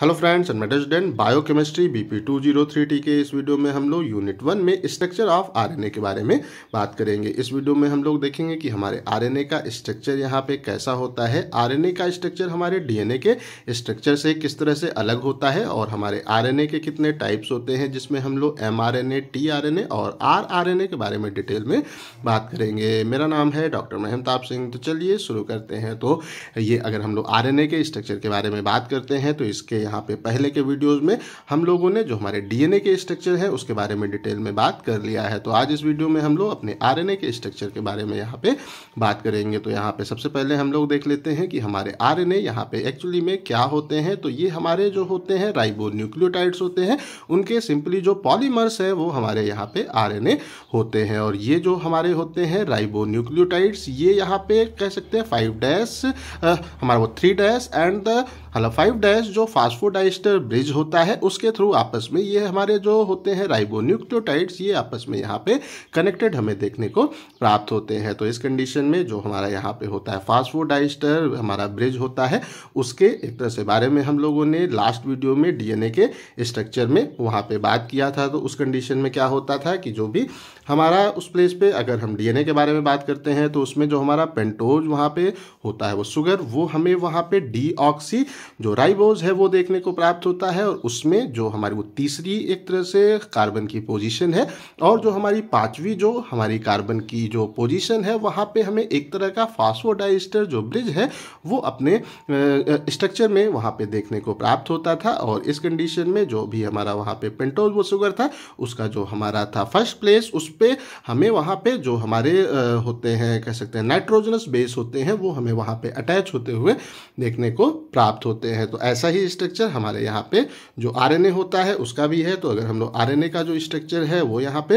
hello friends and मेडस डेन biochemistry BP two zero three T के इस वीडियो में हम लोग यूनिट वन में स्ट्रक्चर ऑफ आरएनए के बारे में बात करेंगे इस वीडियो में हम लोग देखेंगे कि हमारे आरएनए का स्ट्रक्चर यहाँ पे कैसा होता है आरएनए का स्ट्रक्चर हमारे डीएनए के स्ट्रक्चर से किस तरह से अलग होता है और हमारे आर के कितने टाइप्स होते हैं जिसमें हम लोग एम आर और आर के बारे में डिटेल में बात करेंगे मेरा नाम है डॉक्टर महमताप सिंह तो चलिए शुरू करते हैं तो ये अगर हम लोग आर के स्ट्रक्चर के बारे में बात करते हैं तो इसके यहाँ पे पहले के वीडियोज़ में हम लोगों ने जो हमारे डीएनए के स्ट्रक्चर है उसके बारे में डिटेल में बात कर लिया है तो आज इस वीडियो में हम लोग अपने आर के स्ट्रक्चर के बारे में यहाँ पे बात करेंगे तो यहाँ पे सबसे पहले हम लोग देख लेते हैं कि हमारे आर एन पे एक्चुअली में क्या होते हैं तो ये हमारे जो होते हैं राइबो न्यूक्लियोटाइड्स होते हैं उनके सिंपली जो पॉलीमर्स है वो हमारे यहाँ पे आर होते हैं और ये जो हमारे होते हैं राइबो न्यूक्लियोटाइड्स ये यहाँ पे कह सकते हैं फाइव डैश हमारा वो थ्री डैश एंड द मतलब फाइव डैश जो फास्ट फास्फोडाइस्टर ब्रिज होता है उसके थ्रू आपस में ये हमारे जो होते हैं राइबोन्यूक्लियोटाइड्स ये आपस में यहाँ पे कनेक्टेड हमें देखने को प्राप्त होते हैं तो इस कंडीशन में जो हमारा यहाँ पे होता है फास्फोडाइस्टर हमारा ब्रिज होता है उसके एक तरह से बारे में हम लोगों ने लास्ट वीडियो में डीएनए के स्ट्रक्चर में वहाँ पे बात किया था तो उस कंडीशन में क्या होता था कि जो भी हमारा उस प्लेस पे अगर हम डीएनए के बारे में बात करते हैं तो उसमें जो हमारा पेंटोज वहाँ पे होता है वो शुगर वो हमें वहाँ पे डी जो राइबोज है वो देख देखने को प्राप्त होता है और उसमें जो हमारी वो तीसरी एक तरह से कार्बन की पोजीशन है और जो हमारी पांचवी जो हमारी कार्बन की जो पोजीशन है वहाँ पे हमें एक तरह का फास्फोडाइस्टर जो ब्रिज है वो अपने स्ट्रक्चर में वहाँ पे देखने को प्राप्त होता था और इस कंडीशन में जो भी हमारा वहाँ पे पेंटोज वो शुगर था उसका जो हमारा था फर्स्ट प्लेस उस पर हमें वहाँ पे जो हमारे होते हैं कह सकते हैं नाइट्रोजनस बेस होते हैं वो हमें वहाँ पे अटैच होते हुए देखने को प्राप्त होते हैं तो ऐसा ही स्ट्रक्चर स्ट्रक्चर हमारे यहाँ पे जो आरएनए होता है उसका भी है तो अगर हम लोग आरएनए का जो स्ट्रक्चर है वो यहाँ पे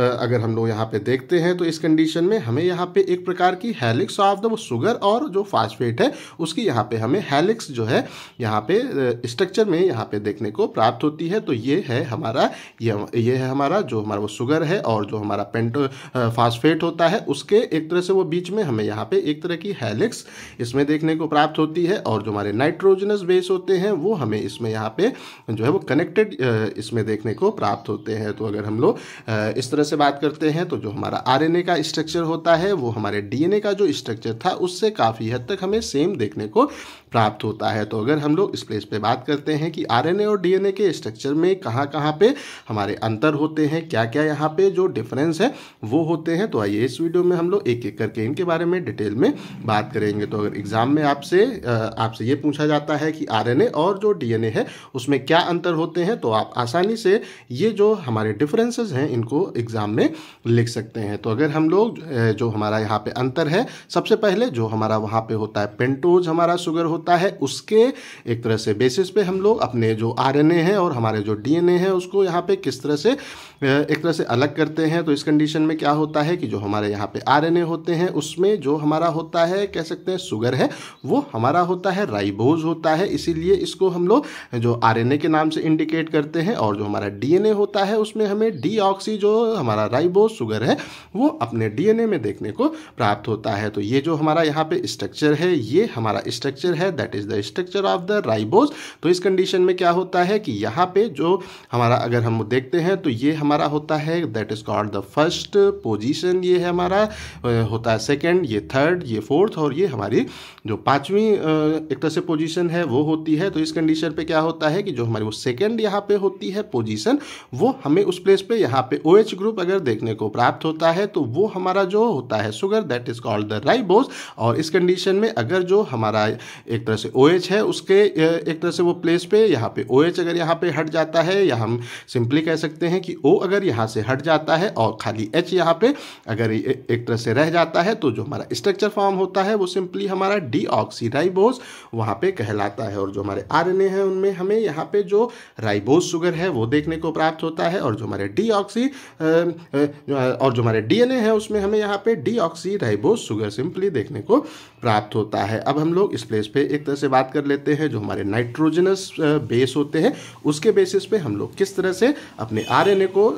अगर हम लोग यहाँ पे देखते हैं तो इस कंडीशन में हमें यहाँ पे एक प्रकार की हेलिक्स ऑफ द शुगर और जो फास्फेट है उसकी यहाँ पे हमें हेलिक्स जो है यहाँ पे स्ट्रक्चर में यहाँ पे देखने को प्राप्त होती है तो ये है हमारा ये ये है हमारा जो हमारा वो शुगर है और जो हमारा पेंटो फास्फेट होता है उसके एक तरह से वो बीच में हमें यहाँ पे एक तरह की हेलिक्स इसमें देखने को प्राप्त होती है और जो हमारे नाइट्रोजनस बेस होते हैं वो हमें इसमें यहाँ पे जो है वो कनेक्टेड इसमें देखने को प्राप्त होते हैं तो अगर हम लोग इस तरह से बात करते हैं तो जो हमारा आर का स्ट्रक्चर होता है वो हमारे डीएनए का जो स्ट्रक्चर था उससे काफ़ी हद तक हमें सेम देखने को प्राप्त होता है तो अगर हम लोग इस प्लेस पे बात करते हैं कि आरएनए और डीएनए के स्ट्रक्चर में कहाँ कहाँ पे हमारे अंतर होते हैं क्या क्या यहाँ पे जो डिफरेंस है वो होते हैं तो आइए इस वीडियो में हम लोग एक एक करके इनके बारे में डिटेल में बात करेंगे तो अगर एग्ज़ाम में आपसे आपसे ये पूछा जाता है कि आर और जो डी है उसमें क्या अंतर होते हैं तो आप आसानी से ये जो हमारे डिफरेंसेज हैं इनको एग्ज़ाम में लिख सकते हैं तो अगर हम लोग जो हमारा यहाँ पे अंतर है सबसे पहले जो हमारा वहाँ पे होता है पेंटोज हमारा शुगर होता होता है उसके एक तरह से बेसिस पे हम लोग अपने जो आरएनए है और हमारे जो डीएनए है उसको यहाँ पे किस तरह से एक तरह से अलग करते हैं तो इस कंडीशन में क्या होता है कि जो हमारे यहाँ पे आरएनए होते हैं उसमें जो हमारा होता है कह सकते हैं शुगर है वो हमारा होता है राइबोज होता है इसीलिए इसको हम लोग जो आर के नाम से इंडिकेट करते हैं और जो हमारा डी होता है उसमें हमें डी जो हमारा राइबोज शुगर है वो अपने डी में देखने को प्राप्त होता है तो ये जो हमारा यहाँ पे स्ट्रक्चर है ये हमारा स्ट्रक्चर है है that is the structure of the ribose तो इस कंडीशन में क्या होता है कि यहाँ पे जो हमारा अगर हम देखते हैं तो ये हमारा होता है that is called the first position ये है हमारा होता है सेकेंड ये थर्ड ये फोर्थ और ये हमारी जो पाँचवीं एक तरह से पोजिशन है वो होती है तो इस कंडीशन पे क्या होता है कि जो हमारी वो सेकेंड यहाँ पे होती है पोजिशन वो हमें उस प्लेस पे यहाँ पे ओ OH ग्रुप अगर देखने को प्राप्त होता है तो वो हमारा जो होता है sugar that is called the ribose और इस कंडीशन में अगर जो हमारा एक तरह से ओ OH है उसके एक तरह से वो प्लेस पे यहाँ पे ओ OH अगर यहाँ पे हट जाता है या हम सिंपली कह सकते हैं कि ओ अगर यहाँ से हट जाता है और खाली एच यहाँ पे अगर एक तरह से रह जाता है तो जो हमारा स्ट्रक्चर फॉर्म होता है वो सिंपली हमारा डी ऑक्सीडाइबोस वहाँ पर कहलाता है और जो हमारे आर एन ए उनमें हमें यहाँ पे जो राइबोस शुगर है वो देखने को प्राप्त होता है और जो हमारे डी ऑक्सी और जो हमारे डी एन ए है उसमें हमें यहाँ पे deoxyribose sugar simply देखने को प्राप्त होता है अब हम लोग इस प्लेस पे एक तरह से बात कर लेते हैं जो हमारे नाइट्रोजनस बेस होते हैं उसके बेसिस पे हम लोग किस तरह से अपने आरएनए को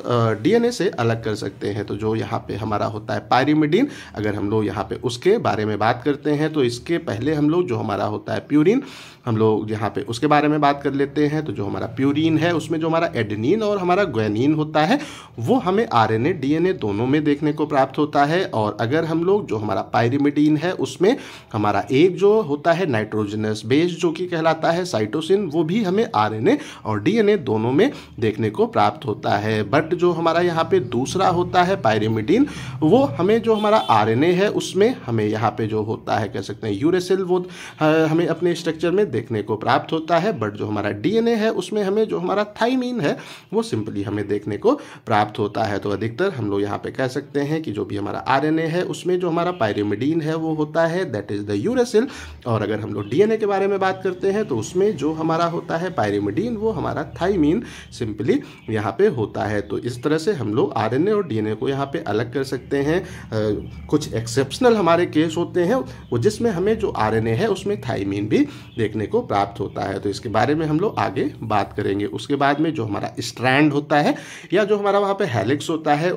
डीएनए से अलग कर सकते हैं तो जो यहाँ पे हमारा होता है पायरीमिडीन अगर हम लोग यहाँ पे उसके बारे में बात करते हैं तो इसके पहले हम लोग जो हमारा होता है प्यूरिन हम लोग यहाँ पे उसके बारे में बात कर लेते हैं तो जो हमारा प्यूरिन है उसमें जो हमारा एडनिन और हमारा ग्वेनिन होता है वो हमें आरएनए डीएनए दोनों में देखने को प्राप्त होता है और अगर हम लोग जो हमारा पायरीमिडीन है उसमें हमारा एक जो होता है नाइट्रो हेट्रोजिनस बेस जो कि कहलाता है साइटोसिन वो भी हमें आरएनए और डीएनए दोनों में देखने को प्राप्त होता है बट जो हमारा यहाँ पे दूसरा होता है पायरेमिडीन वो हमें जो हमारा आरएनए है उसमें हमें यहाँ पे जो होता है कह सकते हैं यूरेसिल वो हमें अपने स्ट्रक्चर में देखने को प्राप्त होता है बट जो हमारा डीएनए है उसमें हमें जो हमारा थाइमीन है वो सिंपली हमें देखने को प्राप्त होता है तो अधिकतर हम लोग यहाँ पे कह सकते हैं कि जो भी हमारा आरएनए है उसमें जो हमारा पायरेमिडीन है वो होता है दैट इज़ द यूरेसिल और अगर हम लोग डीएनए के बारे में बात करते हैं तो उसमें जो हमारा होता है पायरिमिडीन वो हमारा थाइमीन सिंपली यहाँ पे होता है तो इस तरह से हम लोग आरएनए और डीएनए को यहाँ पे अलग कर सकते हैं आ, कुछ एक्सेप्शनल हमारे केस होते हैं वो जिसमें हमें जो आर है उसमें थाइमीन भी देखने को प्राप्त होता है तो इसके बारे में हम लोग आगे बात करेंगे उसके बाद में जो हमारा स्ट्रैंड होता है या जो हमारा वहाँ पे हेलिक्स होता है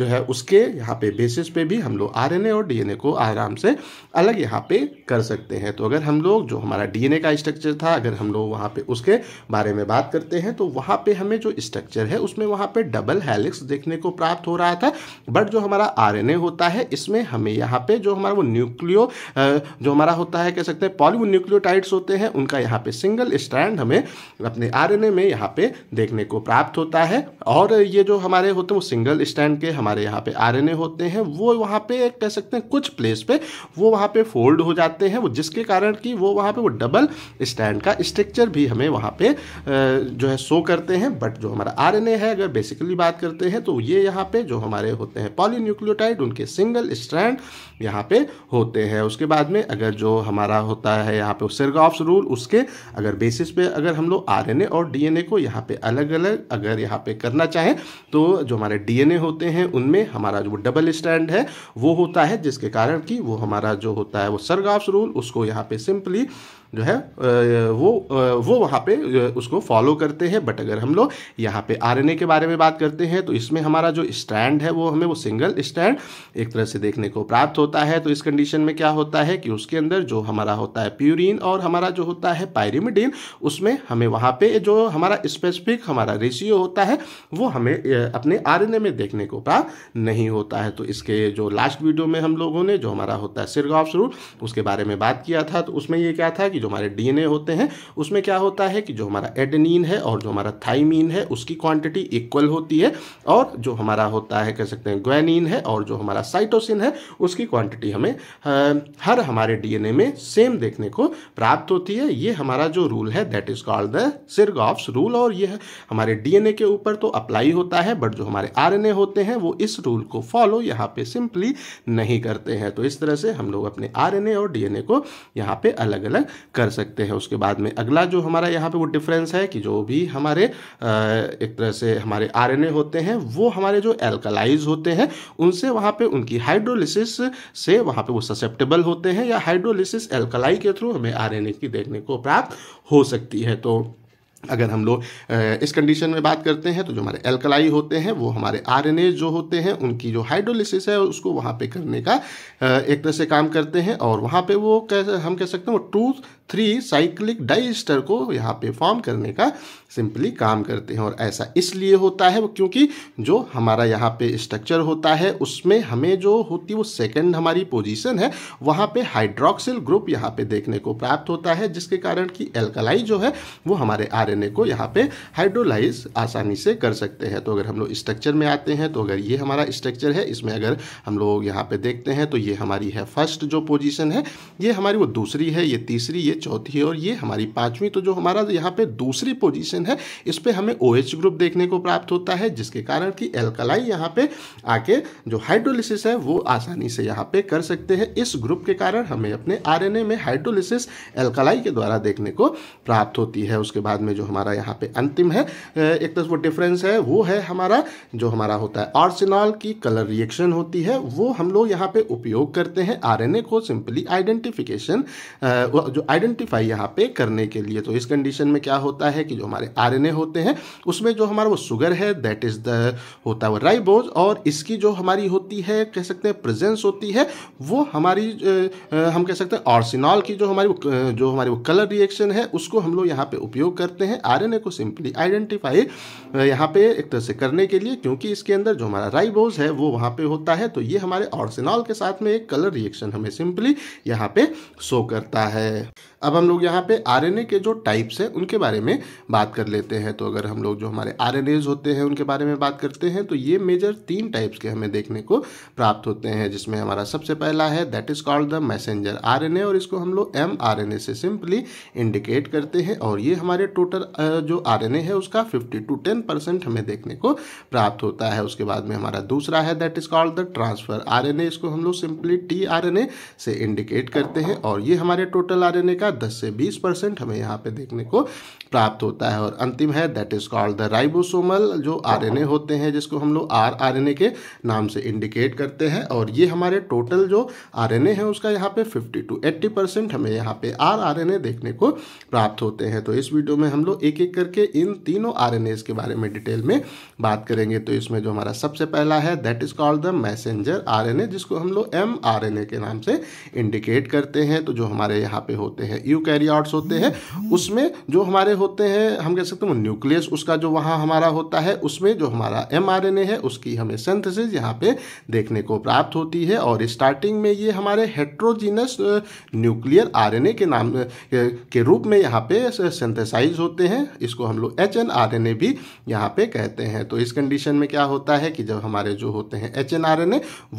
जो है उसके यहाँ पे बेसिस पे भी हम लोग आरएनए और डीएनए को आराम से अलग यहाँ पे कर सकते हैं तो अगर हम लोग जो हमारा डीएनए का स्ट्रक्चर था अगर हम लोग वहाँ पे उसके बारे में बात करते हैं तो वहाँ पे हमें जो स्ट्रक्चर है उसमें वहाँ पे डबल हेलिक्स देखने को प्राप्त हो रहा था बट जो हमारा आरएनए होता है इसमें हमें यहाँ पे जो हमारा वो न्यूक्लियो जो हमारा होता है कह सकते हैं पॉलिव न्यूक्लियोटाइड्स होते हैं उनका यहाँ पर सिंगल स्टैंड हमें अपने आर में यहाँ पर देखने को प्राप्त होता है और ये जो हमारे होते हैं वो सिंगल स्टैंड के हमारे यहाँ पे आर होते हैं वो वहाँ पे कह सकते हैं कुछ प्लेस पे वो वहाँ पे फोल्ड हो जाते हैं वो जिसके कारण कि वो वहाँ पे वो डबल स्टैंड का स्ट्रक्चर भी हमें वहाँ पे जो है शो करते हैं बट जो हमारा आर है अगर बेसिकली बात करते हैं तो ये यहाँ पे जो हमारे होते हैं पॉलीन्यूक्लियोटाइड उनके सिंगल स्टैंड यहाँ पे होते हैं उसके बाद में अगर जो हमारा होता है यहाँ पे सिरगॉफ्स रूल उसके अगर बेसिस पे अगर हम लोग आरएनए और डीएनए को यहाँ पे अलग अलग अगर यहाँ पे करना चाहें तो जो हमारे डीएनए होते हैं उनमें हमारा जो डबल स्टैंड है वो होता है जिसके कारण कि वो हमारा जो होता है वो सरगाफ्स रूल उसको यहाँ पे सिंपली जो है वो वो वहाँ पे उसको फॉलो करते हैं बट अगर हम लोग यहाँ पे आरएनए के बारे में बात करते हैं तो इसमें हमारा जो स्टैंड है वो हमें वो सिंगल स्टैंड एक तरह से देखने को प्राप्त होता है तो इस कंडीशन में क्या होता है कि उसके अंदर जो हमारा होता है प्यूरिन और हमारा जो होता है पायरिमिडिन उसमें हमें वहाँ पर जो हमारा स्पेसिफिक हमारा रेशियो होता है वो हमें अपने आर में देखने को प्राप्त नहीं होता है तो इसके जो लास्ट वीडियो में हम लोगों ने जो हमारा होता है सिरगा रूल उसके बारे में बात किया किया था तो उसमें ये क्या था कि जो हमारे डीएनए होते हैं उसमें क्या होता है कि जो हमारा एडनिन है और जो हमारा थाइमीन है उसकी क्वांटिटी इक्वल होती है और जो हमारा होता है कह सकते हैं ग्वेनिन है और जो हमारा साइटोसिन है उसकी क्वांटिटी हमें हर हमारे डीएनए में सेम देखने को प्राप्त होती है ये हमारा जो रूल है दैट इज कॉल्ड द सिर्ग रूल और यह हमारे डीएनए के ऊपर तो अप्लाई होता है बट जो हमारे आर होते हैं वो इस रूल को फॉलो यहाँ पे सिंपली नहीं करते हैं तो इस तरह से हम लोग अपने आरएनए और डीएनए को यहाँ पे अलग अलग कर सकते हैं उसके बाद में अगला जो हमारा यहाँ पे वो डिफरेंस है कि जो भी हमारे एक तरह से हमारे आर होते हैं वो हमारे जो एल्कलाइज होते हैं उनसे वहाँ पे उनकी हाइड्रोलिसिस से वहाँ पे वो ससेप्टेबल होते हैं या हाइड्रोलिसिस एल्कलाई के थ्रू हमें आर की देखने को प्राप्त हो सकती है तो अगर हम लोग इस कंडीशन में बात करते हैं तो जो हमारे एल्कलाई होते हैं वो हमारे आर जो होते हैं उनकी जो हाइड्रोलिसिस है उसको वहाँ पे करने का एक तरह से काम करते हैं और वहाँ पे वो कह हम कह सकते हैं वो टू थ्री साइक्लिक डाइस्टर को यहाँ पे फॉर्म करने का सिंपली काम करते हैं और ऐसा इसलिए होता है क्योंकि जो हमारा यहाँ पे स्ट्रक्चर होता है उसमें हमें जो होती है वो सेकेंड हमारी पोजीशन है वहाँ पे हाइड्रोक्सिल ग्रुप यहाँ पे देखने को प्राप्त होता है जिसके कारण कि एल्कलाई जो है वो हमारे आर को यहाँ पर हाइड्रोलाइज आसानी से कर सकते हैं तो अगर हम लोग स्ट्रक्चर में आते हैं तो अगर ये हमारा स्ट्रक्चर है इसमें अगर हम लोग यहाँ पर देखते हैं तो ये हमारी है फर्स्ट जो पोजिशन है ये हमारी वो दूसरी है ये तीसरी ये ये चौथी है और ये हमारी पांचवी तो जो हमारा यहाँ पे दूसरी पोजीशन है इस पर हमें ओ OH ग्रुप देखने को प्राप्त होता है जिसके कारण कि एल्कलाई यहाँ पे आके जो हाइड्रोलिसिस है वो आसानी से यहाँ पे कर सकते हैं इस ग्रुप के कारण हमें अपने आर में हाइड्रोलिसिस एल्कलाई के द्वारा देखने को प्राप्त होती है उसके बाद में जो हमारा यहाँ पे अंतिम है एक तरफ वो डिफरेंस है वो है हमारा जो हमारा होता है ऑर्सिनॉल की कलर रिएक्शन होती है वो हम लोग यहाँ पे उपयोग करते हैं आर को सिंपली आइडेंटिफिकेशन जो आइडेंट आइडेंटिफाई यहाँ पे करने के लिए तो इस कंडीशन में क्या होता है कि जो हमारे आर होते हैं उसमें जो हमारा वो शुगर है दैट इज द होता है वो राइबोज और इसकी जो हमारी होती है कह सकते हैं प्रेजेंस होती है वो हमारी हम कह सकते हैं ऑर्सिनॉल की जो हमारी जो हमारी वो कलर रिएक्शन है उसको हम लोग यहाँ पे उपयोग करते हैं आर को सिंपली आइडेंटिफाई यहाँ पे एक तरह से करने के लिए क्योंकि इसके अंदर जो हमारा राइबोज है वो वहाँ पे होता है तो ये हमारे ऑर्सिनॉल के साथ में एक कलर रिएक्शन हमें सिंपली यहाँ पे शो करता है अब हम लोग यहाँ पे आरएनए के जो टाइप्स हैं उनके बारे में बात कर लेते हैं तो अगर हम लोग जो हमारे आर होते हैं उनके बारे में बात करते हैं तो ये मेजर तीन टाइप्स के हमें देखने को प्राप्त होते हैं जिसमें हमारा सबसे पहला है that is called the messenger R और इसको हम लोग एम से सिंपली इंडिकेट करते हैं और ये हमारे टोटल जो आर है उसका फिफ्टी टू टेन परसेंट हमें देखने को प्राप्त होता है उसके बाद में हमारा दूसरा है that is called the transfer R इसको हम लोग सिंपली टी से इंडिकेट करते हैं और ये हमारे टोटल आर का 10 से 20 परसेंट हमें यहाँ पे देखने को प्राप्त होता है और अंतिम है that is called the ribosomal जो आरएनए होते हैं जिसको हम लोग आर आर के नाम से इंडिकेट करते हैं और ये हमारे टोटल जो आरएनए है उसका यहाँ पे 50 टू 80 परसेंट हमें यहाँ पे आर आर देखने को प्राप्त होते हैं तो इस वीडियो में हम लोग एक एक करके इन तीनों आर के बारे में डिटेल में बात करेंगे तो इसमें जो हमारा सबसे पहला है that is called the messenger R जिसको हम लोग एम के नाम से इंडिकेट करते हैं तो जो हमारे यहाँ पे होते हैं यूकैरियोट्स होते हैं उसमें जो हमारे होते हैं हम कह सकते हैं न्यूक्लियस उसका जो वहाँ हमारा होता है उसमें जो हमारा एम है उसकी हमें सेंथेसिस यहाँ पे देखने को प्राप्त होती है और स्टार्टिंग में ये हमारे हेट्रोजीनस न्यूक्लियर आर के नाम के रूप में यहाँ पे सेंथेसाइज होते हैं इसको हम लोग एच एन आर भी यहाँ पे कहते हैं तो इस कंडीशन में क्या होता है कि जब हमारे जो होते हैं एच एन आर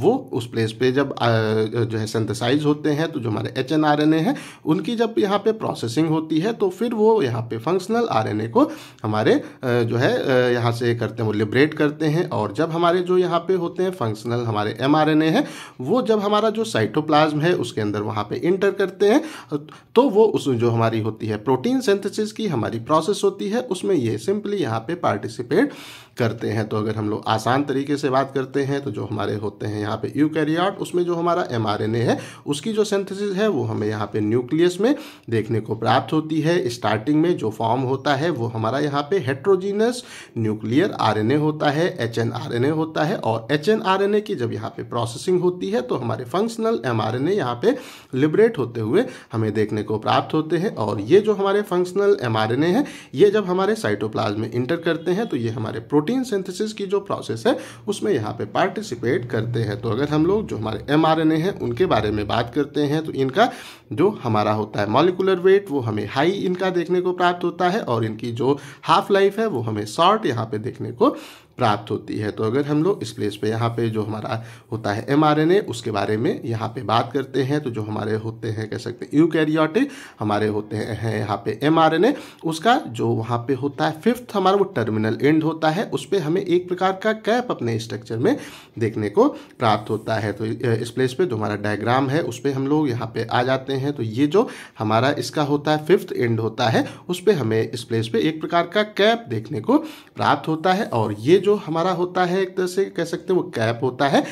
वो उस प्लेस पे जब जो है सेंथेसाइज होते हैं तो जो हमारे एच एन आर हैं उनकी जब यहाँ पे प्रोसेसिंग होती है तो फिर वो यहाँ पे फंक्शनल आरएनए को हमारे जो है यहाँ से करते हैं वो लिबरेट करते हैं और जब हमारे जो यहाँ पे होते हैं फंक्शनल हमारे एम हैं वो जब हमारा जो साइटोप्लाज्म है उसके अंदर वहाँ पे इंटर करते हैं तो वो उस जो हमारी होती है प्रोटीन सिंथेसिस की हमारी प्रोसेस होती है उसमें ये सिंपली यहाँ पे पार्टिसिपेट करते हैं तो अगर हम लोग आसान तरीके से बात करते हैं तो जो हमारे होते हैं यहाँ पे यू उसमें जो हमारा एम है उसकी जो सिंथेसिस है वो हमें यहाँ पे न्यूक्लियस में देखने को प्राप्त होती है स्टार्टिंग में जो फॉर्म होता है वो हमारा यहाँ पे हेट्रोजीनस न्यूक्लियर आरएनए होता है एच एन होता है और एच एन की जब यहाँ पे प्रोसेसिंग होती है तो हमारे functional M R N A यहाँ पे लिबरेट होते हुए हमें देखने को प्राप्त होते हैं और ये जो हमारे functional M R N A हैं ये जब हमारे साइटोप्लाज्म में इंटर करते हैं तो ये हमारे प्रोटीन सिंथेसिस की जो प्रोसेस है उसमें यहाँ पे पार्टिसिपेट करते हैं तो अगर हम लोग जो हमारे एम आर एन ए हैं उनके बारे में बात करते हैं तो इनका जो हमारा होता है है मॉलिकुलर वेट वो हमें हाई इनका देखने को प्राप्त होता है और इनकी जो हाफ लाइफ है वो हमें शॉर्ट यहाँ पे देखने को प्राप्त होती है तो अगर हम लोग इस प्लेस पे यहाँ पे जो हमारा होता है एमआरएनए उसके बारे में यहाँ पे बात करते हैं तो जो हमारे होते हैं कह सकते हैं यूकैरियोटिक हमारे होते हैं यहाँ पे एमआरएनए उसका जो वहाँ पे होता है फिफ्थ हमारा वो टर्मिनल एंड होता है उस पर हमें एक प्रकार का कैप अपने स्ट्रक्चर में देखने को प्राप्त होता है तो इस प्लेस पर जो हमारा डायग्राम है उस पर हम लोग यहाँ पर आ जाते हैं तो ये जो हमारा इसका होता है फिफ्थ एंड होता है उस पर हमें इस प्लेस पर एक प्रकार का कैप देखने को प्राप्त होता है और ये जो हमारा होता है एक तरह से कह सकते हैं वो कैप होता है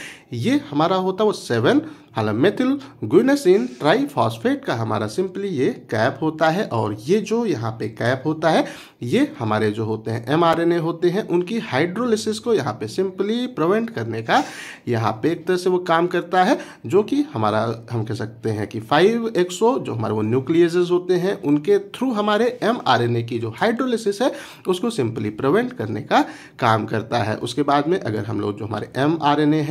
ये हमारा होता है वो सेवन हालांकि मेथिल ट्राई ट्राईफॉस्फेट का हमारा सिंपली ये कैप होता है और ये जो यहाँ पे कैप होता है ये हमारे जो होते हैं एम होते हैं उनकी हाइड्रोलिसिस को यहाँ पे सिंपली प्रिवेंट करने का यहाँ पे एक तरह से वो काम करता है जो कि हमारा हम कह सकते हैं कि फाइव एक्सो जो हमारे वो न्यूक्लियज होते हैं उनके थ्रू हमारे एम की जो हाइड्रोलिसिस है उसको सिंपली प्रिवेंट करने का काम करता है उसके बाद में अगर हम लोग जो हमारे एम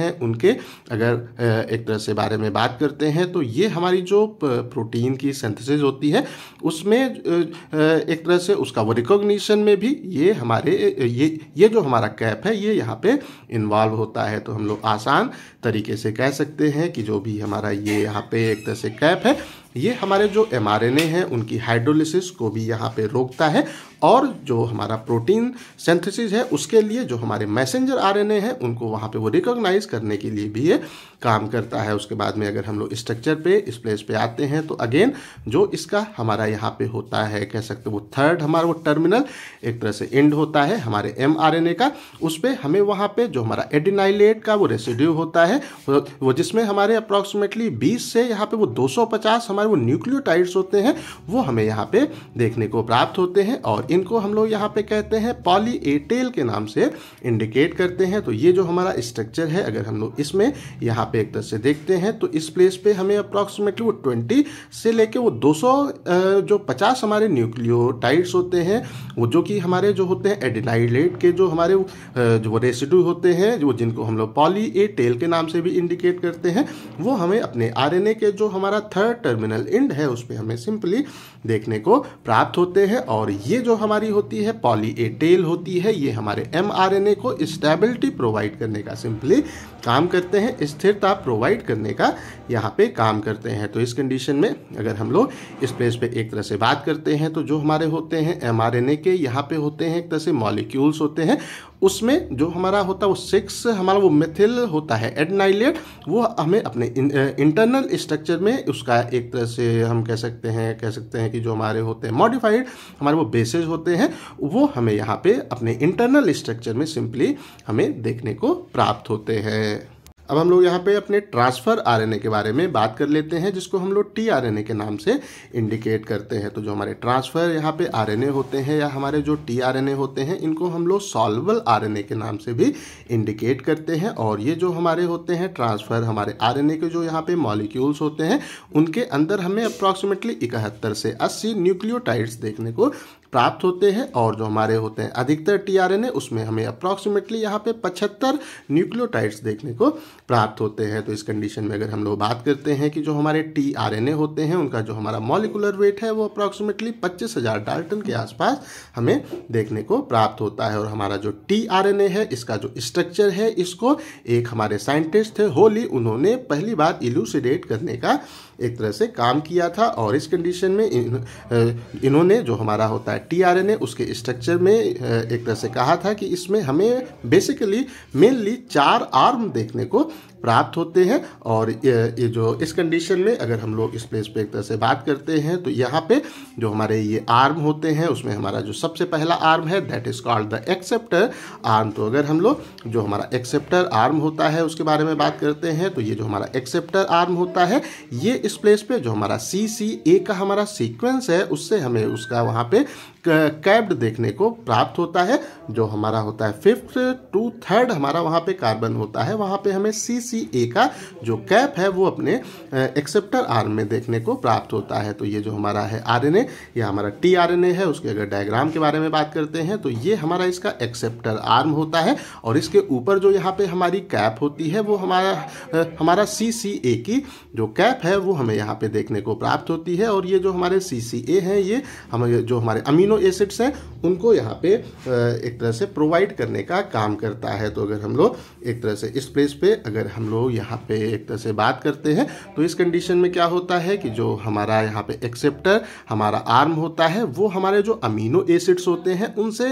हैं उनके अगर एक तरह से बारे बारे में बात करते हैं तो ये हमारी जो प्रोटीन की सिंथेसिस होती है उसमें एक तरह से उसका वो रिकोगनीशन में भी ये हमारे ये ये जो हमारा कैप है ये यहाँ पे इन्वॉल्व होता है तो हम लोग आसान तरीके से कह सकते हैं कि जो भी हमारा ये यहाँ पे एक तरह से कैप है ये हमारे जो एम हैं उनकी हाइड्रोलिसिस को भी यहाँ पे रोकता है और जो हमारा प्रोटीन सेंथेसिस है उसके लिए जो हमारे मैसेंजर आरएनए हैं उनको वहाँ पे वो रिकॉग्नाइज करने के लिए भी ये काम करता है उसके बाद में अगर हम लोग स्ट्रक्चर पे इस प्लेस पे आते हैं तो अगेन जो इसका हमारा यहाँ पे होता है कह सकते वो थर्ड हमारा वो टर्मिनल एक तरह से एंड होता है हमारे एम का उस पर हमें वहाँ पर जो हमारा एडिनाइलेट का वो रेसिड्यू होता है वो जिसमें हमारे अप्रॉक्सीमेटली बीस से यहाँ पर वो दो हमारे वो न्यूक्लियोटाइड्स होते हैं वो हमें यहाँ पर देखने को प्राप्त होते हैं और इनको हम लोग यहाँ पे कहते हैं पॉली एटेल के नाम से इंडिकेट करते हैं तो ये जो हमारा स्ट्रक्चर है अगर हम लोग इसमें यहाँ पे एक तरह से देखते हैं तो इस प्लेस पे हमें अप्रॉक्सीमेटली वो ट्वेंटी से लेके वो दो सौ जो पचास हमारे न्यूक्लियोटाइड्स होते हैं वो जो कि हमारे जो होते हैं एडिनाइलेट के जो हमारे जो रेसिड्यू होते हैं वो जिनको हम लोग पॉली ए टेल के नाम से भी इंडिकेट करते हैं वो हमें अपने आरएनए के जो हमारा थर्ड टर्मिनल इंड है उस पर हमें सिंपली देखने को प्राप्त होते हैं और ये जो हमारी होती है पॉली ए टेल होती है ये हमारे एमआरएनए को स्टेबिलिटी प्रोवाइड करने का सिंपली काम करते हैं स्थिरता प्रोवाइड करने का यहाँ पे काम करते हैं तो इस कंडीशन में अगर हम लोग इस प्लेस पे एक तरह से बात करते हैं तो जो हमारे होते हैं एमआरएनए के यहाँ पे होते हैं एक तरह से मॉलिक्यूल्स होते हैं उसमें जो हमारा होता है वो सिक्स हमारा वो मेथिल होता है एडनाइलेट वो हमें अपने इंटरनल स्ट्रक्चर में उसका एक तरह से हम कह सकते हैं कह सकते हैं कि जो हमारे होते हैं मॉडिफाइड हमारे वो बेसेज होते हैं वो हमें यहाँ पे अपने इंटरनल स्ट्रक्चर में सिंपली हमें देखने को प्राप्त होते हैं अब हम लोग यहाँ पे अपने ट्रांसफ़र आर के बारे में बात कर लेते हैं जिसको हम लोग टी आर के नाम से इंडिकेट करते हैं तो जो हमारे ट्रांसफ़र यहाँ पे आर होते हैं या हमारे जो टी आर होते हैं इनको हम लोग सॉल्वल आर के नाम से भी इंडिकेट करते हैं और ये जो हमारे होते हैं ट्रांसफ़र हमारे आर के जो यहाँ पे मॉलिक्यूल्स होते हैं उनके अंदर हमें अप्रॉक्सीमेटली इकहत्तर से अस्सी न्यूक्लियोटाइड्स देखने को प्राप्त होते हैं और जो हमारे होते हैं अधिकतर टीआरएनए उसमें हमें अप्रॉक्सीमेटली यहाँ पे पचहत्तर न्यूक्लियोटाइड्स देखने को प्राप्त होते हैं तो इस कंडीशन में अगर हम लोग बात करते हैं कि जो हमारे टीआरएनए होते हैं उनका जो हमारा मॉलिकुलर वेट है वो अप्रॉक्सीमेटली पच्चीस हज़ार डाल्टन के आसपास हमें देखने को प्राप्त होता है और हमारा जो टी है इसका जो स्ट्रक्चर है इसको एक हमारे साइंटिस्ट थे होली उन्होंने पहली बार इलूसिडेट करने का एक तरह से काम किया था और इस कंडीशन में इन, इन्होंने जो हमारा होता है टीआरएनए उसके स्ट्रक्चर में एक तरह से कहा था कि इसमें हमें बेसिकली मेनली चार आर्म देखने को प्राप्त होते हैं और ये, ये जो इस कंडीशन में अगर हम लोग इस प्लेस पे एक तरह से बात करते हैं तो यहाँ पे जो हमारे ये आर्म होते हैं उसमें हमारा जो सबसे पहला आर्म है that is called the acceptor arm तो अगर हम लोग जो हमारा एक्सेप्टर आर्म होता है उसके बारे में बात करते हैं तो ये जो हमारा एक्सेप्टर आर्म होता है ये इस प्लेस पे जो हमारा सी सी ए का हमारा सीक्वेंस है उससे हमें उसका वहाँ पे कैब्ड देखने को प्राप्त होता है जो हमारा होता है फिफ्थ टू थर्ड हमारा वहाँ पे कार्बन होता है वहाँ पे हमें सी सी ए का जो कैप है वो अपने एक्सेप्टर आर्म में देखने को प्राप्त होता है तो ये जो हमारा है आर एन ए या हमारा टी आर एन ए है उसके अगर डायग्राम के बारे में बात करते हैं तो ये हमारा इसका एक्सेप्टर आर्म होता है और इसके ऊपर जो यहाँ पे हमारी कैप होती है वो हमारा हमारा सी सी ए की जो कैप है वो हमें यहाँ पे देखने को प्राप्त होती है और ये जो हमारे सी सी ए हैं ये हम जो हमारे अमीनो अमीनो एसिड्स हैं उनको यहाँ पे एक तरह से प्रोवाइड करने का काम करता है तो अगर हम लोग एक तरह से इस प्लेस पे अगर हम लोग यहाँ पे एक तरह से बात करते हैं तो इस कंडीशन में क्या होता है कि जो हमारा यहाँ पे एक्सेप्टर हमारा आर्म होता है वो हमारे जो अमीनो एसिड्स होते हैं उनसे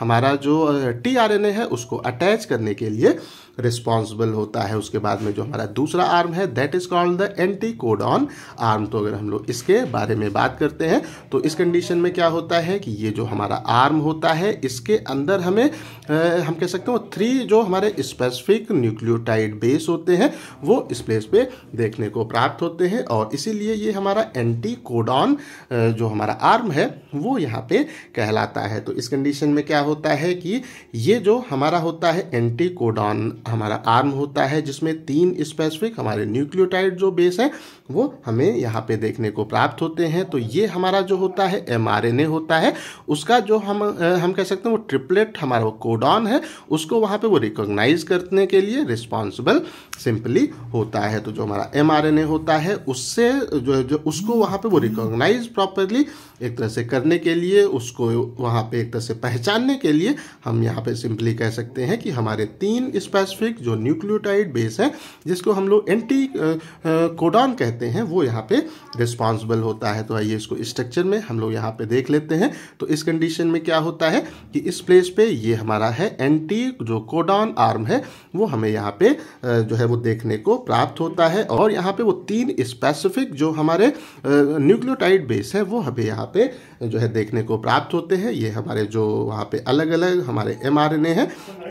हमारा जो टी है उसको अटैच करने के लिए रिस्पॉन्सिबल होता है उसके बाद में जो हमारा दूसरा आर्म है that is called the anticodon arm तो अगर हम लोग इसके बारे में बात करते हैं तो इस कंडीशन में क्या होता है कि ये जो हमारा आर्म होता है इसके अंदर हमें आ, हम कह सकते हो थ्री जो हमारे स्पेसिफिक न्यूक्लियोटाइड बेस होते हैं वो इस प्लेस पे देखने को प्राप्त होते हैं और इसीलिए ये हमारा एंटी कोडॉन जो हमारा आर्म है वो यहाँ पे कहलाता है तो इस कंडीशन में क्या होता है कि ये जो हमारा होता है एंटी कोडॉन हमारा आर्म होता है जिसमें तीन स्पेसिफिक हमारे न्यूक्लियोटाइड जो बेस है वो हमें यहाँ पे देखने को प्राप्त होते हैं तो ये हमारा जो होता है एम होता है उसका जो हम हम कह सकते हैं वो ट्रिपलेट हमारा कोडॉन है उसको वहाँ पे वो रिकॉग्नाइज करने के लिए रिस्पॉन्सिबल सिंपली होता है तो जो हमारा एम होता है उससे जो जो उसको वहाँ पर वो रिकोगनाइज प्रॉपरली एक तरह से करने के लिए उसको वहाँ पर एक तरह से पहचानने के लिए हम यहाँ पर सिंपली कह सकते हैं कि हमारे तीन स्पेसिफिक जो न्यूक्लियोटाइड बेस है जिसको हम लोग एंटी कोडॉन कहते कहते हैं वो यहाँ पे रिस्पॉन्सिबल होता है तो आइए इसको स्ट्रक्चर में हम लोग यहाँ पे देख लेते हैं तो इस कंडीशन में क्या होता है कि इस प्लेस पे ये हमारा है एंटी जो कोडॉन आर्म है वो हमें यहाँ पे जो है वो देखने को प्राप्त होता है और यहाँ पे वो तीन स्पेसिफिक जो हमारे न्यूक्लियोटाइड बेस है वो हमें यहाँ पे जो है देखने को प्राप्त होते हैं ये हमारे जो वहाँ पे अलग अलग हमारे एम हैं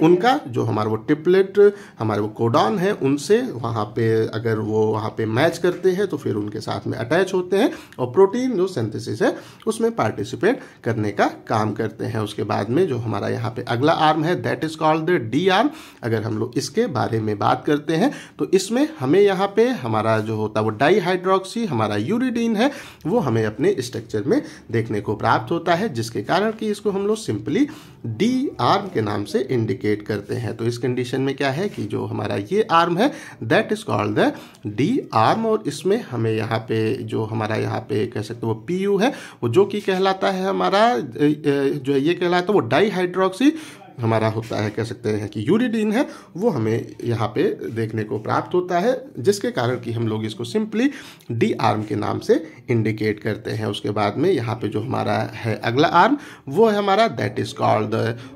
उनका जो हमारा वो टिपलेट हमारे वो कोडॉन है उनसे वहाँ पे अगर वो वहाँ पे मैच करते हैं तो फिर उनके साथ में अटैच होते हैं और प्रोटीन जो सिंथेसिस है उसमें पार्टिसिपेट करने का काम करते हैं उसके बाद में जो हमारा यहाँ पे अगला आर्म है that is called the D arm अगर हम लोग इसके बारे में बात करते हैं तो इसमें हमें यहाँ पे हमारा जो होता है वो डाईहाइड्रोक्सी हमारा यूरिडीन है वो हमें अपने स्ट्रक्चर में देखने को प्राप्त होता है जिसके कारण कि इसको हम लोग सिंपली डी आर्म के नाम से इंडिकेट करते हैं तो इस कंडीशन में क्या है कि जो हमारा ये आर्म है that is called the D arm और इसमें हमें यहाँ पे जो हमारा यहाँ पे कह सकते हैं वो पी है वो जो कि कहलाता है हमारा जो ये कहलाता है वो हाइड्रोक्सी हमारा होता है कह सकते हैं कि यूरिडीन है वो हमें यहाँ पे देखने को प्राप्त होता है जिसके कारण कि हम लोग इसको सिंपली डी आर्म के नाम से इंडिकेट करते हैं उसके बाद में यहाँ पे जो हमारा है अगला आर्म वो है हमारा दैट इज कॉल्ड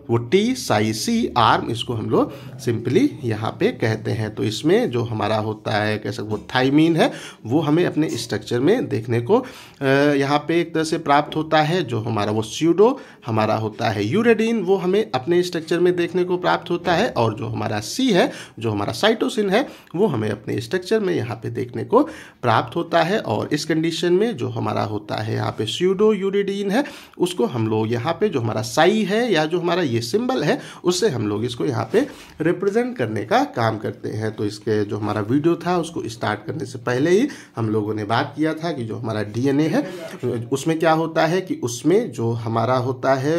वो टी साई सी आर्म इसको हम लोग सिंपली यहाँ पे कहते हैं तो इसमें जो हमारा होता है कह सकते वो थाइमीन है वो हमें अपने स्ट्रक्चर में देखने को यहाँ पे एक तरह से प्राप्त होता है जो हमारा वो स्यूडो हमारा होता है यूरेडीन वो हमें अपने स्ट्रक्चर में देखने को प्राप्त होता है और जो हमारा सी है जो हमारा साइटोसिन है वो हमें अपने स्ट्रक्चर में यहाँ पे देखने को प्राप्त होता है और इस कंडीशन में जो हमारा होता है यहाँ पे स्यूडो यूरिडीन है उसको हम लोग यहाँ पे जो हमारा साई है या जो हमारा ये सिंबल है उससे हम लोग इसको यहाँ पे रिप्रेजेंट करने का काम करते हैं तो इसके जो हमारा वीडियो था उसको स्टार्ट करने से पहले ही हम लोगों ने बात किया था कि जो हमारा डीएनए है उसमें क्या होता है कि उसमें जो हमारा होता है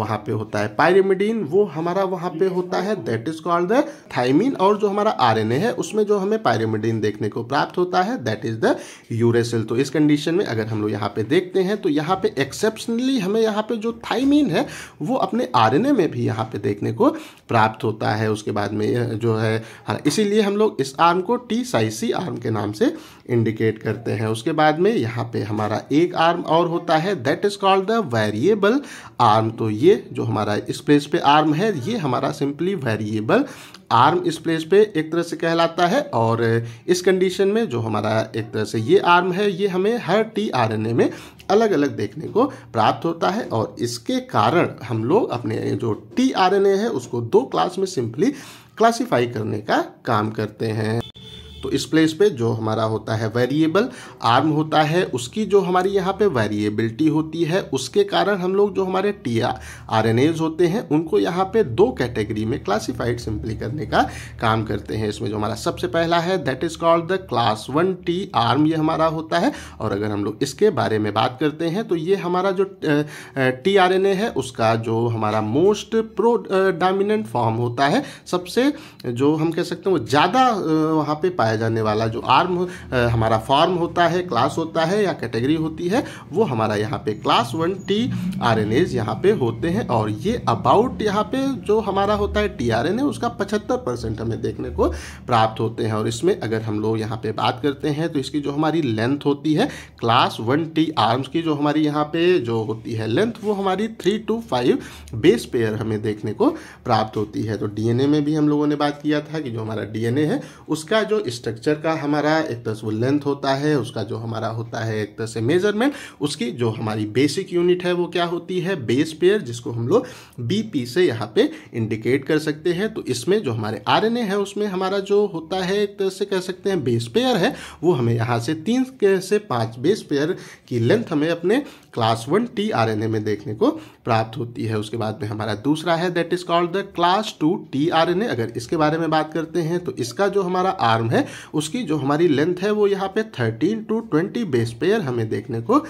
वहाँ पे होता है पायरेमिडीन वो हमारा वहाँ पे होता है that is called the thymine और जो हमारा आरएनए है उसमें जो हमें पायरेमिडिन देखने को प्राप्त होता है दैट इज द यूरेसिल तो इस कंडीशन में अगर हम लोग यहाँ पे देखते हैं तो यहाँ पे एक्सेप्शनली हमें यहाँ पे जो थाइमिन है वो अपने आर में भी यहाँ पे देखने को प्राप्त होता है उसके बाद में जो है हाँ, इसीलिए हम लोग इस आर्म को टी साइसी आर्म के नाम से इंडिकेट करते हैं उसके बाद में यहाँ पे हमारा एक आर्म और होता है that is called the variable arm तो ये जो हमारा इस प्लेस पे आर्म आर्म है ये हमारा सिंपली वेरिएबल आर्म इस प्लेस पे एक तरह से कहलाता है और इस कंडीशन में जो हमारा एक तरह से ये आर्म है ये हमें हर टी आर एन ए में अलग अलग देखने को प्राप्त होता है और इसके कारण हम लोग अपने जो टी आर एन ए है उसको दो क्लास में सिंपली क्लासीफाई करने का काम करते हैं तो इस प्लेस पे जो हमारा होता है वेरिएबल आर्म होता है उसकी जो हमारी यहाँ पे वेरिएबिलिटी होती है उसके कारण हम लोग जो हमारे टी आर होते हैं उनको यहाँ पे दो कैटेगरी में क्लासिफाइड सिंपली करने का काम करते हैं इसमें जो हमारा सबसे पहला है that is called the class one T arm ये हमारा होता है और अगर हम लोग इसके बारे में बात करते हैं तो ये हमारा जो टी आर एन ए है उसका जो हमारा मोस्ट प्रो डामिनेंट फॉर्म होता है सबसे जो हम कह सकते हैं वो ज़्यादा वहाँ पे पाया पाया जाने वाला जो आर्म हमारा फॉर्म होता है क्लास होता है या कैटेगरी होती है वो हमारा यहाँ पे class one T R N As यहाँ पे होते हैं और ये अबाउट यहाँ पे जो हमारा होता है टी आर एन ए उसका पचहत्तर परसेंट हमें देखने को प्राप्त होते हैं और इसमें अगर हम लोग यहाँ पे बात करते हैं तो इसकी जो हमारी लेंथ होती है क्लास वन टी आर्म्स की जो हमारी यहाँ पे जो होती है लेंथ वो हमारी three to five base pair हमें देखने को प्राप्त होती है तो डीएनए में भी हम लोगों ने बात किया था कि जो हमारा डीएनए है उसका जो इस स्ट्रक्चर का हमारा एक तरह से वो लेंथ होता है उसका जो हमारा होता है एक तरह से मेजरमेंट उसकी जो हमारी बेसिक यूनिट है वो क्या होती है बेस पेयर जिसको हम लोग बी से यहाँ पे इंडिकेट कर सकते हैं तो इसमें जो हमारे आर है उसमें हमारा जो होता है एक तरह तो से कह सकते हैं बेस पेयर है वो हमें यहाँ से तीन से पाँच बेस पेयर की लेंथ हमें अपने क्लास वन टी आर में देखने को प्राप्त होती है उसके बाद में हमारा दूसरा है that is called the class two T R अगर इसके बारे में बात करते हैं तो इसका जो हमारा आर्म है उसकी जो हमारी लेंथ है वो यहाँ पे thirteen to twenty base pair हमें देखने को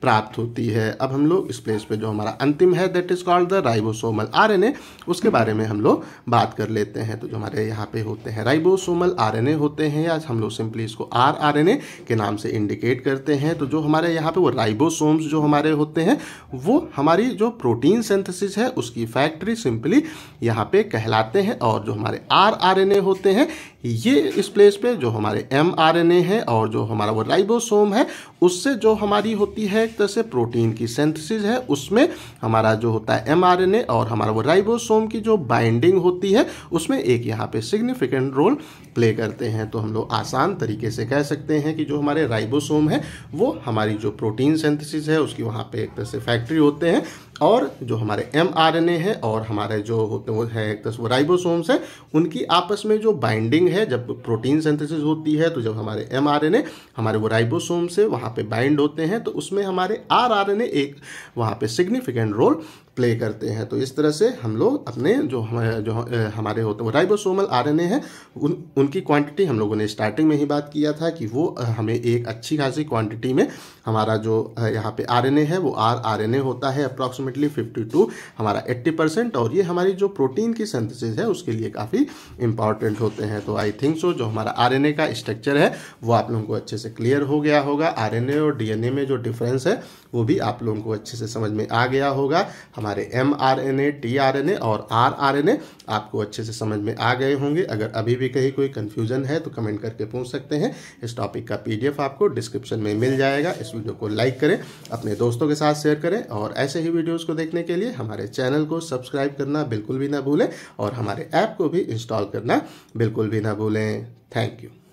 प्राप्त होती है अब हम लोग इस प्लेस पे जो हमारा अंतिम है that is called the ribosomal RNA उसके बारे में हम लोग बात कर लेते हैं तो जो हमारे यहाँ पे होते हैं राइबोसोमल आरएनए होते हैं या हम लोग सिंपली इसको आर आरएनए के नाम से इंडिकेट करते हैं तो जो हमारे यहाँ पे वो राइबोसोम्स जो हमारे होते हैं वो हमारी जो प्रोटीन सेंथेसिस है उसकी फैक्ट्री सिंपली यहाँ पे कहलाते हैं और जो हमारे आर आर होते हैं ये इस प्लेस पे जो हमारे एम आर एन ए है और जो हमारा वो राइबोसोम है उससे जो हमारी होती है एक तरह से प्रोटीन की सेंथसिस है उसमें हमारा जो होता है एम आर एन ए और हमारा वो राइबोसोम की जो बाइंडिंग होती है उसमें एक यहाँ पे सिग्निफिकेंट रोल प्ले करते हैं तो हम लोग आसान तरीके से कह सकते हैं कि जो हमारे राइबोसोम है वो हमारी जो प्रोटीन सेंथिस है उसकी वहाँ पर एक तरह से फैक्ट्री होते हैं और जो हमारे एम आर एन ए है और हमारे जो होते हैं है एक तरह से वो राइबोसोम्स हैं उनकी आपस में जो बाइंडिंग है है जब प्रोटीन सिंथेसिस होती है तो जब हमारे एम हमारे वो राइबोसोम से वहाँ पे बाइंड होते हैं तो उसमें हमारे आर एक वहाँ पे सिग्निफिकेंट रोल प्ले करते हैं तो इस तरह से हम लोग अपने जो हम जो हमारे होते हैं राइबोसोमल आर एन हैं उन उनकी क्वांटिटी हम लोगों ने स्टार्टिंग में ही बात किया था कि वो हमें एक अच्छी खासी क्वांटिटी में हमारा जो यहाँ पे आर है वो आर आर होता है अप्रॉक्सीमेटली फिफ्टी टू हमारा एट्टी परसेंट और ये हमारी जो प्रोटीन की सेंथिस है उसके लिए काफ़ी इंपॉर्टेंट होते हैं तो आई थिंक सो जो हमारा आर का स्ट्रक्चर है वो आप लोगों को अच्छे से क्लियर हो गया होगा आर और डी में जो डिफरेंस है वो भी आप लोगों को अच्छे से समझ में आ गया होगा हमारे M R N A T R N A और आर आर एन ए आपको अच्छे से समझ में आ गए होंगे अगर अभी भी कहीं कोई कन्फ्यूजन है तो कमेंट करके पूछ सकते हैं इस टॉपिक का पी डी एफ आपको डिस्क्रिप्शन में मिल जाएगा इस वीडियो को लाइक करें अपने दोस्तों के साथ शेयर करें और ऐसे ही वीडियोज़ को देखने के लिए हमारे चैनल को सब्सक्राइब करना बिल्कुल भी ना भूलें और हमारे ऐप को भी इंस्टॉल करना बिल्कुल भी ना भूलें थैंक यू